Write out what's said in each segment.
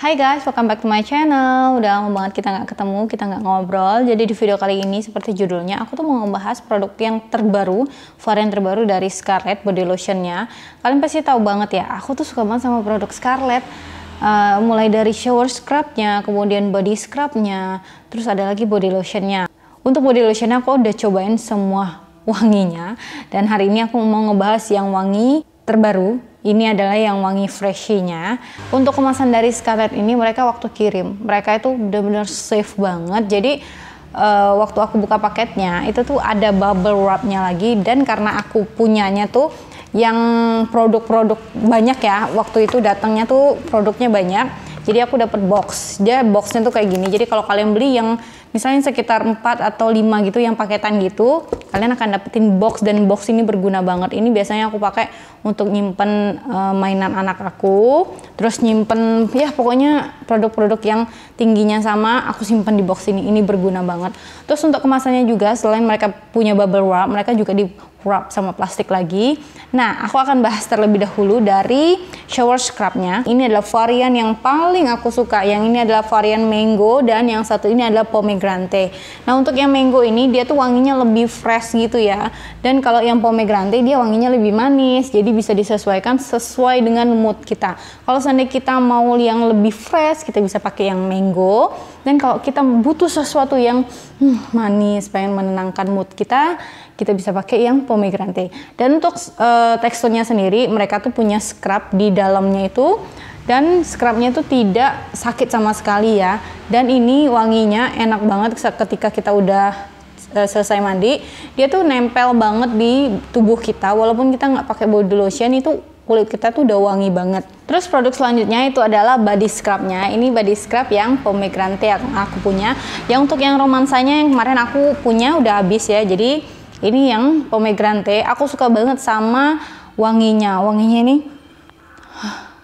Hai guys, welcome back to my channel. Udah lama banget kita nggak ketemu, kita nggak ngobrol. Jadi di video kali ini seperti judulnya, aku tuh mau ngebahas produk yang terbaru, varian terbaru dari Scarlett body lotionnya. Kalian pasti tahu banget ya, aku tuh suka banget sama produk Scarlett. Uh, mulai dari shower scrubnya, kemudian body scrubnya, terus ada lagi body lotionnya. Untuk body lotionnya aku udah cobain semua wanginya dan hari ini aku mau ngebahas yang wangi terbaru ini adalah yang wangi freshinya. Untuk kemasan dari Scarlett ini mereka waktu kirim, mereka itu benar-benar safe banget. Jadi uh, waktu aku buka paketnya itu tuh ada bubble wrapnya lagi dan karena aku punyanya tuh yang produk-produk banyak ya waktu itu datangnya tuh produknya banyak jadi aku dapat box dia boxnya tuh kayak gini jadi kalau kalian beli yang misalnya sekitar 4 atau 5 gitu yang paketan gitu kalian akan dapetin box dan box ini berguna banget ini biasanya aku pakai untuk nyimpen uh, mainan anak aku terus nyimpen ya pokoknya produk-produk yang tingginya sama aku simpen di box ini ini berguna banget terus untuk kemasannya juga selain mereka punya bubble wrap mereka juga di wrap sama plastik lagi. Nah, aku akan bahas terlebih dahulu dari shower scrubnya. Ini adalah varian yang paling aku suka. Yang ini adalah varian mango dan yang satu ini adalah pomegranate. Nah, untuk yang mango ini dia tuh wanginya lebih fresh gitu ya. Dan kalau yang pomegranate dia wanginya lebih manis. Jadi bisa disesuaikan sesuai dengan mood kita. Kalau seandainya kita mau yang lebih fresh, kita bisa pakai yang mango. Dan kalau kita butuh sesuatu yang hmm, manis, pengen menenangkan mood kita, kita bisa pakai yang pomegranate. Dan untuk uh, teksturnya sendiri, mereka tuh punya scrub di dalamnya itu dan scrubnya itu tidak sakit sama sekali ya. Dan ini wanginya enak banget ketika kita udah eh, selesai mandi, dia tuh nempel banget di tubuh kita walaupun kita nggak pakai body lotion itu kulit kita tuh udah wangi banget. Terus produk selanjutnya itu adalah body scrubnya. Ini body scrub yang pomegranate yang aku punya. Yang untuk yang romansanya yang kemarin aku punya udah habis ya. Jadi ini yang pomegranate Aku suka banget sama wanginya. Wanginya ini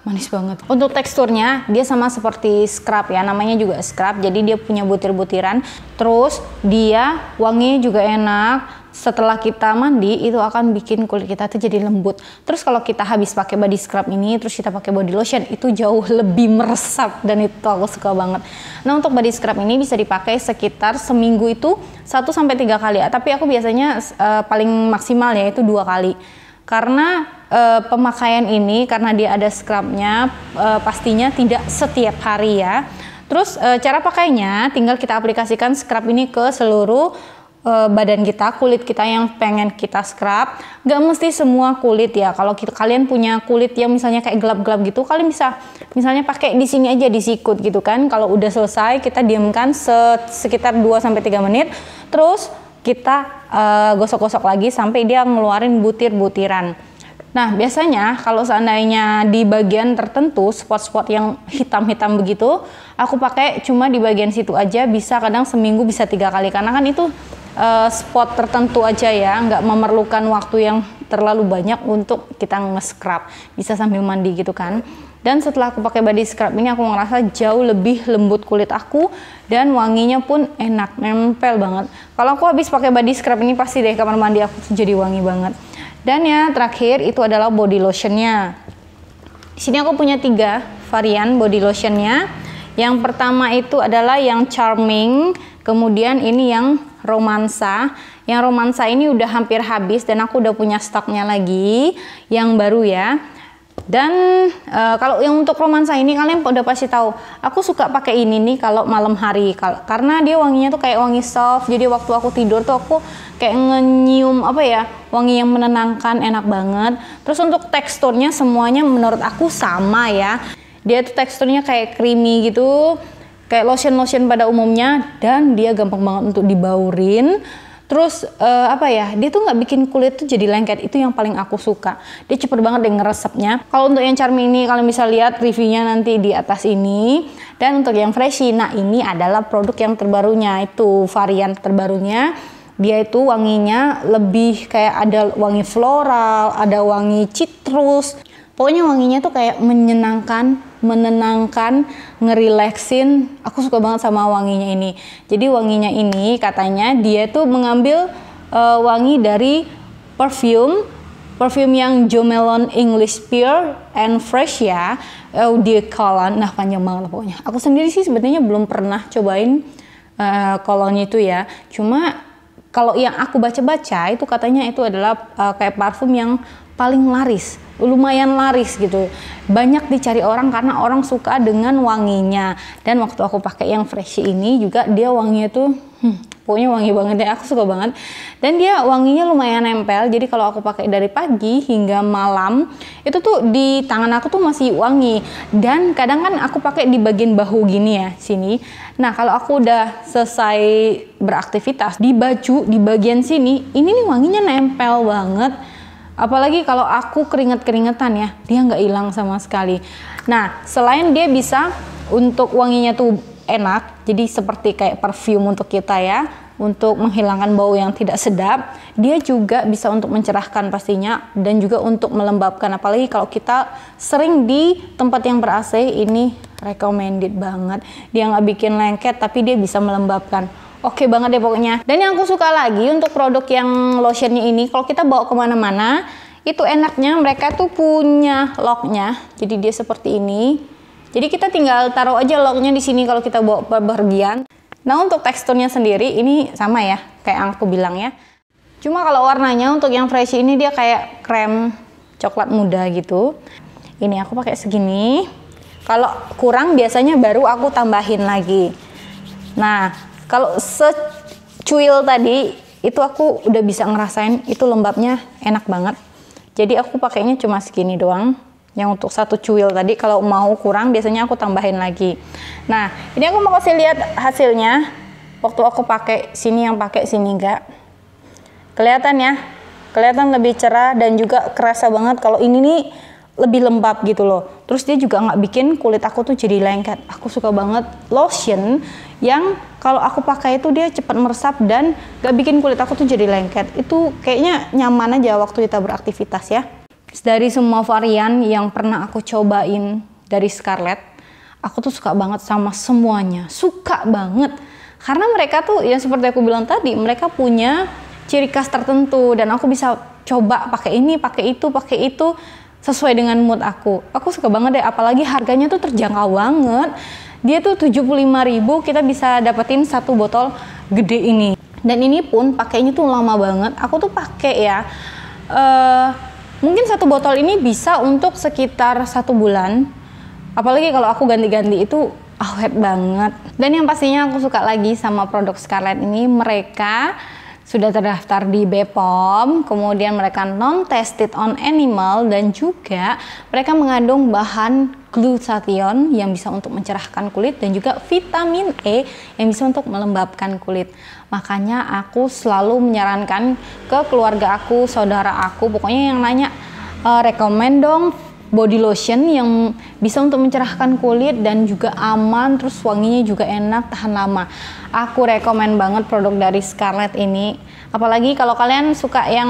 manis banget. Untuk teksturnya dia sama seperti scrub ya, namanya juga scrub. Jadi dia punya butir-butiran. Terus dia wanginya juga enak setelah kita mandi itu akan bikin kulit kita tuh jadi lembut. Terus kalau kita habis pakai body scrub ini terus kita pakai body lotion itu jauh lebih meresap dan itu aku suka banget. Nah, untuk body scrub ini bisa dipakai sekitar seminggu itu 1 sampai tiga kali Tapi aku biasanya uh, paling maksimal ya itu dua kali. Karena uh, pemakaian ini karena dia ada scrubnya uh, pastinya tidak setiap hari ya. Terus e, cara pakainya tinggal kita aplikasikan scrub ini ke seluruh Eh, badan kita, kulit kita yang pengen kita scrub, nggak mesti semua kulit ya. Kalau kita, kalian punya kulit yang misalnya kayak gelap-gelap gitu, kalian bisa misalnya pakai di sini aja di sikut gitu kan. Kalau udah selesai kita diamkan sekitar 2 sampai 3 menit. Terus kita eh, gosok-gosok uh, gosok -gosok lagi sampai dia ngeluarin butir-butiran. Nah, biasanya kalau seandainya di bagian tertentu, spot-spot yang hitam-hitam begitu, aku pakai cuma di bagian situ aja, bisa kadang seminggu bisa tiga kali. Karena kan itu uh, spot tertentu aja ya, nggak memerlukan waktu yang terlalu banyak untuk kita nge-scrub. Bisa sambil mandi gitu kan. Dan setelah aku pakai body scrub ini aku ngerasa jauh lebih lembut kulit aku dan wanginya pun enak, nempel banget. Kalau aku habis pakai body scrub ini pasti deh kamar mandi aku jadi wangi banget. Dan ya terakhir itu adalah body lotionnya. Di sini aku punya tiga varian body lotionnya. Yang pertama itu adalah yang charming, kemudian ini yang romansa. Yang romansa ini udah hampir habis dan aku udah punya stoknya lagi yang baru ya. Dan e, kalau yang untuk romansa ini kalian udah pasti tahu. Aku suka pakai ini nih kalau malam hari kalo, karena dia wanginya tuh kayak wangi soft. Jadi waktu aku tidur tuh aku kayak ngenyium apa ya, wangi yang menenangkan, enak banget. Terus untuk teksturnya semuanya menurut aku sama ya. Dia tuh teksturnya kayak creamy gitu kayak lotion-lotion pada umumnya dan dia gampang banget untuk dibaurin. Terus uh, apa ya? Dia tuh nggak bikin kulit tuh jadi lengket. Itu yang paling aku suka. Dia cepet banget deh ngeresepnya. Kalau untuk yang Charmy ini kalian bisa lihat reviewnya nanti di atas ini. Dan untuk yang Freshy, nah ini adalah produk yang terbarunya itu varian terbarunya. Dia itu wanginya lebih kayak ada wangi floral, ada wangi citrus. Pokoknya wanginya tuh kayak menyenangkan, menenangkan, ngerileksin. Aku suka banget sama wanginya ini. Jadi wanginya ini katanya dia tuh mengambil uh, wangi dari perfume perfume yang Jomelon English Pure and Fresh ya Eau de Cologne nah panjang banget pokoknya aku sendiri sih sebenarnya belum pernah cobain uh, itu ya cuma kalau yang aku baca-baca itu katanya itu adalah uh, kayak parfum yang paling laris lumayan laris gitu banyak dicari orang karena orang suka dengan wanginya dan waktu aku pakai yang fresh ini juga dia wanginya tuh hmm, pokoknya wangi banget deh ya, aku suka banget dan dia wanginya lumayan nempel jadi kalau aku pakai dari pagi hingga malam itu tuh di tangan aku tuh masih wangi dan kadang kan aku pakai di bagian bahu gini ya sini nah kalau aku udah selesai beraktivitas di baju di bagian sini ini nih wanginya nempel banget Apalagi kalau aku keringet-keringetan ya, dia nggak hilang sama sekali. Nah, selain dia bisa untuk wanginya tuh enak, jadi seperti kayak perfume untuk kita ya, untuk menghilangkan bau yang tidak sedap, dia juga bisa untuk mencerahkan pastinya dan juga untuk melembabkan. Apalagi kalau kita sering di tempat yang ber AC, ini recommended banget. Dia nggak bikin lengket, tapi dia bisa melembabkan oke okay banget deh pokoknya. Dan yang aku suka lagi untuk produk yang lotionnya ini, kalau kita bawa kemana-mana, itu enaknya mereka tuh punya locknya. Jadi dia seperti ini. Jadi kita tinggal taruh aja locknya di sini kalau kita bawa bepergian. Nah untuk teksturnya sendiri ini sama ya, kayak yang aku bilang ya. Cuma kalau warnanya untuk yang fresh ini dia kayak krem coklat muda gitu. Ini aku pakai segini. Kalau kurang biasanya baru aku tambahin lagi. Nah, kalau secuil tadi itu aku udah bisa ngerasain itu lembabnya enak banget. Jadi aku pakainya cuma segini doang. Yang untuk satu cuil tadi kalau mau kurang biasanya aku tambahin lagi. Nah, ini aku mau kasih lihat hasilnya. Waktu aku pakai sini yang pakai sini enggak. Kelihatan ya? Kelihatan lebih cerah dan juga kerasa banget kalau ini nih lebih lembab gitu loh. Terus dia juga nggak bikin kulit aku tuh jadi lengket. Aku suka banget lotion yang kalau aku pakai itu dia cepat meresap dan nggak bikin kulit aku tuh jadi lengket. Itu kayaknya nyaman aja waktu kita beraktivitas ya. Dari semua varian yang pernah aku cobain dari Scarlett, aku tuh suka banget sama semuanya. Suka banget. Karena mereka tuh yang seperti aku bilang tadi, mereka punya ciri khas tertentu dan aku bisa coba pakai ini, pakai itu, pakai itu sesuai dengan mood aku. Aku suka banget deh, apalagi harganya tuh terjangkau banget. Dia tuh 75.000 kita bisa dapetin satu botol gede ini. Dan ini pun pakainya tuh lama banget. Aku tuh pakai ya. Uh, mungkin satu botol ini bisa untuk sekitar satu bulan. Apalagi kalau aku ganti-ganti itu awet banget. Dan yang pastinya aku suka lagi sama produk Scarlett ini, mereka sudah terdaftar di BPOM, kemudian mereka non-tested on animal dan juga mereka mengandung bahan glutathione yang bisa untuk mencerahkan kulit dan juga vitamin E yang bisa untuk melembabkan kulit. Makanya aku selalu menyarankan ke keluarga aku, saudara aku, pokoknya yang nanya e, eh, rekomend dong body lotion yang bisa untuk mencerahkan kulit dan juga aman terus wanginya juga enak tahan lama aku rekomen banget produk dari Scarlett ini apalagi kalau kalian suka yang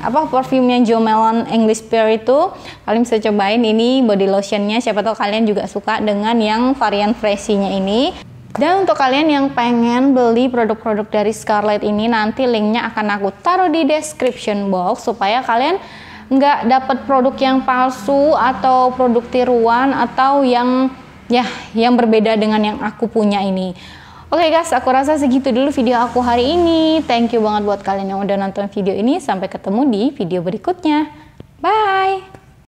apa parfumnya Jo Malone English Pear itu kalian bisa cobain ini body lotionnya siapa tahu kalian juga suka dengan yang varian freshinya ini dan untuk kalian yang pengen beli produk-produk dari Scarlett ini nanti linknya akan aku taruh di description box supaya kalian nggak dapat produk yang palsu atau produk tiruan atau yang ya yang berbeda dengan yang aku punya ini. Oke okay guys, aku rasa segitu dulu video aku hari ini. Thank you banget buat kalian yang udah nonton video ini. Sampai ketemu di video berikutnya. Bye!